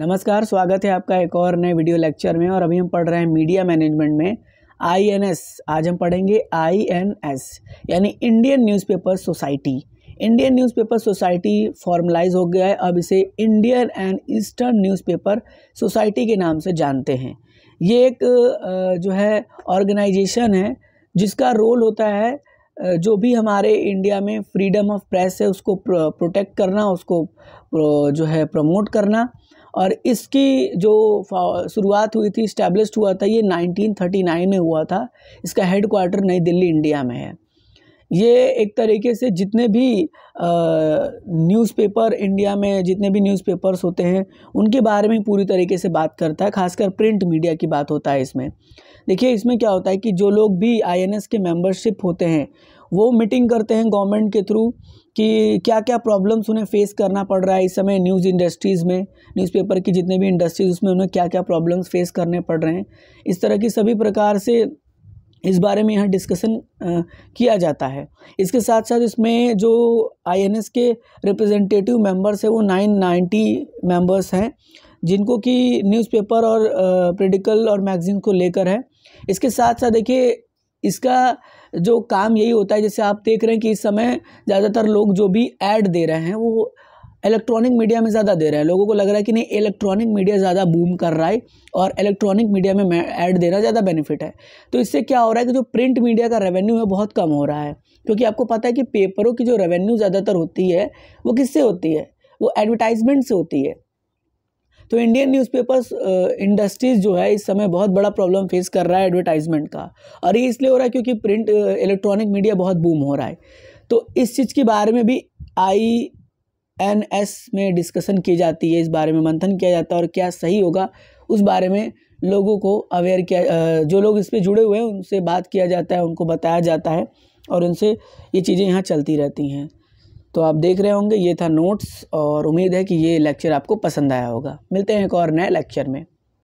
नमस्कार स्वागत है आपका एक और नए वीडियो लेक्चर में और अभी हम पढ़ रहे हैं मीडिया मैनेजमेंट में आईएनएस आज हम पढ़ेंगे आईएनएस यानी Indian newspaper society Indian newspaper society formalize हो गया है अब इसे Indian and eastern newspaper society के नाम से जानते हैं ये एक जो है ऑर्गेनाइजेशन है जिसका रोल होता है जो भी हमारे इंडिया में फ्रीडम ऑफ प्रेस है उसको प्रोटेक्ट करना उसको जो है प्रमोट करना और इसकी जो शुरुआत हुई थी इस्टेब्लिश हुआ था ये 1939 में हुआ था इसका हेड क्वार्टर नई दिल्ली इंडिया में है ये एक तरीके से जितने भी न्यूज़पेपर इंडिया में जितने भी न्यूज़पेपर्स होते हैं उनके बारे में पूरी तरीके से बात करता है खासकर प्रिंट मीडिया की बात होता है इसमें देखिए इसमें क्या होता है कि जो लोग भी आईएनएस के मेंबरशिप होते हैं वो मीटिंग करते हैं गवर्नमेंट के थ्रू कि क्या क्या प्रॉब्लम्स उन्हें फेस करना पड़ रहा है इस समय न्यूज़ इंडस्ट्रीज़ में न्यूज़पेपर की जितने भी इंडस्ट्रीज़ उसमें उन्हें क्या क्या प्रॉब्लम्स फेस करने पड़ रहे हैं इस तरह की सभी प्रकार से इस बारे में यहाँ डिस्कशन किया जाता है इसके साथ साथ इसमें जो आई के रिप्रेजेंटेटिव मेम्बर्स हैं वो नाइन नाइन्टी मेंबर्स हैं जिनको कि न्यूज़पेपर और प्रेडिकल और मैगजीन को लेकर है इसके साथ साथ देखिए इसका जो काम यही होता है जैसे आप देख रहे हैं कि इस समय ज़्यादातर लोग जो भी ऐड दे रहे हैं वो इलेक्ट्रॉनिक मीडिया में ज़्यादा दे रहे हैं लोगों को लग रहा है कि नहीं इलेक्ट्रॉनिक मीडिया ज़्यादा बूम कर रहा है और इलेक्ट्रॉनिक मीडिया में ऐड देना ज़्यादा बेनिफिट है तो इससे क्या हो रहा है कि जो प्रिंट मीडिया का रेवेन्यू है बहुत कम हो रहा है क्योंकि आपको पता है कि पेपरों की जो रेवेन्यू ज़्यादातर होती है वो किससे होती है वो एडवर्टाइजमेंट से होती है तो इंडियन न्यूज़पेपर्स इंडस्ट्रीज़ जो है इस समय बहुत बड़ा प्रॉब्लम फेस कर रहा है एडवर्टाइजमेंट का और ये इसलिए हो रहा है क्योंकि प्रिंट इलेक्ट्रॉनिक मीडिया बहुत बूम हो रहा है तो इस चीज़ के बारे में भी आई एन एस में डिस्कशन की जाती है इस बारे में मंथन किया जाता है और क्या सही होगा उस बारे में लोगों को अवेयर किया जो लोग इस पर जुड़े हुए हैं उनसे बात किया जाता है उनको बताया जाता है और उनसे ये चीज़ें यहाँ चलती रहती हैं तो आप देख रहे होंगे ये था नोट्स और उम्मीद है कि ये लेक्चर आपको पसंद आया होगा मिलते हैं एक और नए लेक्चर में